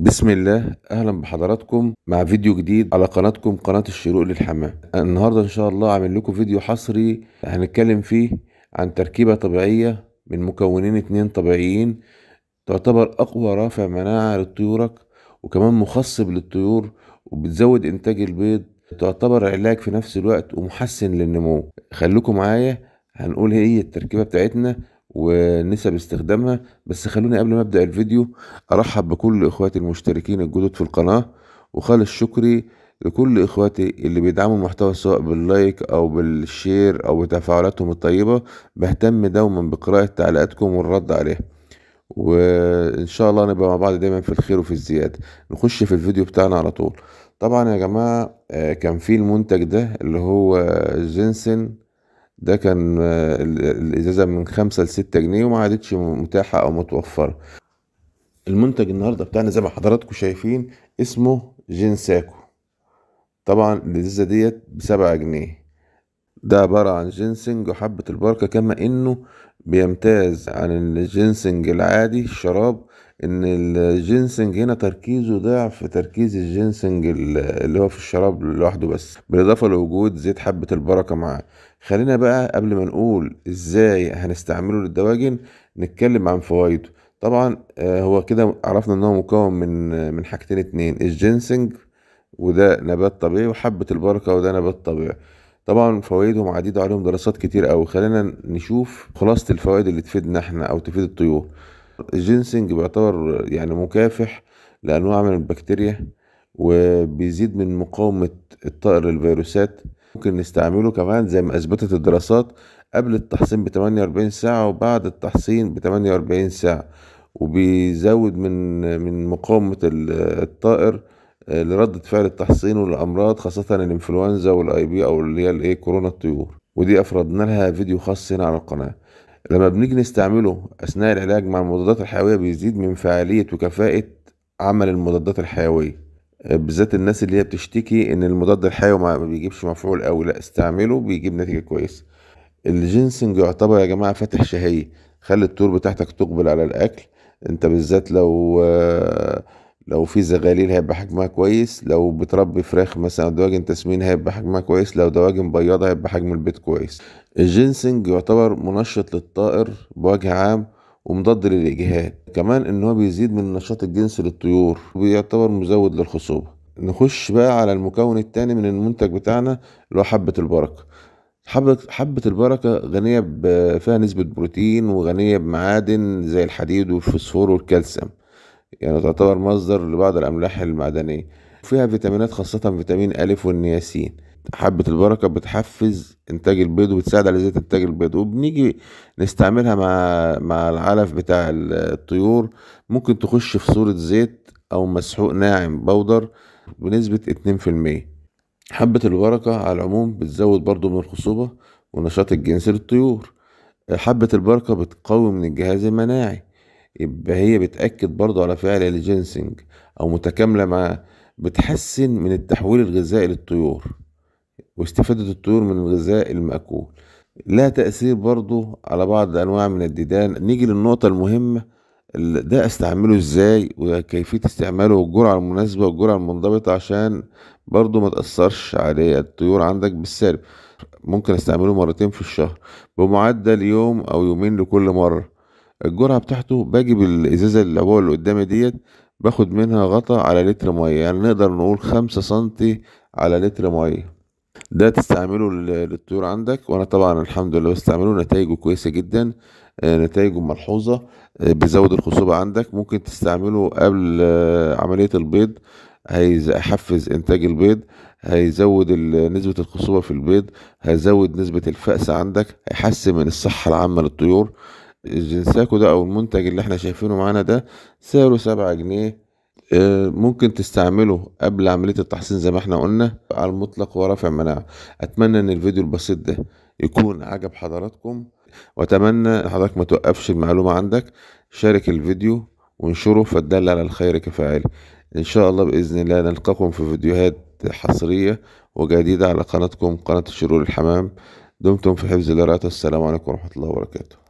بسم الله اهلا بحضراتكم مع فيديو جديد على قناتكم قناة الشروق للحمام النهاردة ان شاء الله عامل لكم فيديو حصري هنتكلم فيه عن تركيبة طبيعية من مكونين اتنين طبيعيين تعتبر اقوى رافع مناعة لطيورك وكمان مخصب للطيور وبتزود انتاج البيض تعتبر علاج في نفس الوقت ومحسن للنمو خليكم معايا هنقول هي التركيبة بتاعتنا ونسب استخدامها بس خلوني قبل ما ابدا الفيديو ارحب بكل اخواتي المشتركين الجدد في القناه وخالص شكري لكل اخواتي اللي بيدعموا المحتوى سواء باللايك او بالشير او بتفاعلاتهم الطيبه بهتم دوما بقراءه تعليقاتكم والرد عليها وان شاء الله نبقى مع بعض دايما في الخير وفي الزياده نخش في الفيديو بتاعنا على طول طبعا يا جماعه آه، كان في المنتج ده اللي هو زنسن ده كان آه، الازازه من خمسة لستة جنيه وما عادتش متاحه او متوفره المنتج النهارده بتاعنا زي ما حضراتكم شايفين اسمه جينساكو طبعا الازازه ديت بسبعة جنيه ده عبارة عن جينسنج وحبة البركة كما انه بيمتاز عن الجينسنج العادي الشراب ان الجينسنج هنا تركيزه ضعف تركيز الجينسنج اللي هو في الشراب لوحده بس بالاضافه لوجود زيت حبه البركه معاه خلينا بقى قبل ما نقول ازاي هنستعمله للدواجن نتكلم عن فوائده طبعا آه، هو كده عرفنا ان هو مكون من من حاجتين اتنين الجينسنج وده نبات طبيعي وحبه البركه وده نبات طبيعي طبعا فوائدهم عديدة عليهم دراسات كتير أوي خلينا نشوف خلاصة الفوائد اللي تفيدنا احنا أو تفيد الطيور الجينسنج بيعتبر يعني مكافح لانواع من البكتيريا وبيزيد من مقاومه الطائر للفيروسات ممكن نستعمله كمان زي ما اثبتت الدراسات قبل التحصين ب 48 ساعه وبعد التحصين ب 48 ساعه وبيزود من من مقاومه الطائر آه، لردة فعل التحصين والأمراض خاصة الإنفلونزا والأي بي أو اللي هي الإيه كورونا الطيور ودي أفردنا لها فيديو خاص هنا على القناة لما بنيجي نستعمله أثناء العلاج مع المضادات الحيوية بيزيد من فعالية وكفاءة عمل المضادات الحيوية آه، بالذات الناس اللي هي بتشتكي ان المضاد الحيوي ما بيجيبش مفعول أوي لا استعمله بيجيب نتيجه كويسه الجينسنج يعتبر يا جماعه فاتح شهيه خلي التور بتاعتك تقبل على الاكل انت بالذات لو آه، لو في زغاليل هيبقى حجمها كويس لو بتربي فراخ مثلا دواجن تسمين هيبقى حجمها كويس لو دواجن بياضة هيبقى حجم البيت كويس الجنسنج يعتبر منشط للطائر بوجه عام ومضاد للإجهاد كمان إن هو بيزيد من النشاط الجنسي للطيور ويعتبر مزود للخصوبة نخش بقى على المكون التاني من المنتج بتاعنا اللي هو حبة البركة حبة حبة البركة غنية فيها نسبة بروتين وغنية بمعادن زي الحديد والفوسفور والكالسيوم يعني تعتبر مصدر لبعض الأملاح المعدنية فيها فيتامينات خاصة فيتامين أ والنياسين حبة البركة بتحفز إنتاج البيض وبتساعد على زيادة إنتاج البيض وبنيجي نستعملها مع مع العلف بتاع الطيور ممكن تخش في صورة زيت أو مسحوق ناعم بودر بنسبة اتنين في المية حبة البركة على العموم بتزود برضو من الخصوبة ونشاط الجنس للطيور حبة البركة بتقوي من الجهاز المناعي يبقى هي بتأكد برضه على فعل الجنسنج أو متكاملة مع بتحسن من التحويل الغذائي للطيور واستفادة الطيور من الغذاء المأكول لها تأثير برضو على بعض أنواع من الديدان نيجي للنقطة المهمة ده استعمله ازاي وكيفية استعماله والجرعة المناسبة والجرعة المنضبطة عشان برضو ما تأثرش على الطيور عندك بالسلب ممكن استعمله مرتين في الشهر بمعدل يوم أو يومين لكل مرة الجرعه بتاعته باجي بالازازه اللي هو اللي قدامي ديت باخد منها غطا على لتر ميه يعني نقدر نقول خمسة سنتي على لتر ميه ده تستعمله للطيور عندك وانا طبعا الحمد لله بستعمله نتائجه كويسه جدا آه، نتائجه ملحوظه آه، بيزود الخصوبه عندك ممكن تستعمله قبل آه، عمليه البيض هيحفز انتاج البيض هيزود نسبة الخصوبة في البيض هيزود نسبة الفأس عندك هيحسن من الصحة العامة للطيور الجنساكو ده او المنتج اللي احنا شايفينه معانا ده سعره سبعة جنيه آه، ممكن تستعمله قبل عملية التحصين زي ما احنا قلنا على المطلق ورفع مناعة اتمنى ان الفيديو البسيط ده يكون عجب حضراتكم واتمنى حضرتك ما توقفش المعلومة عندك شارك الفيديو وانشره فالدل على الخير كفاعل ان شاء الله باذن الله نلقاكم في فيديوهات حصرية وجديدة على قناتكم قناة شرور الحمام دمتم في حفظ الله السلام عليكم ورحمة الله وبركاته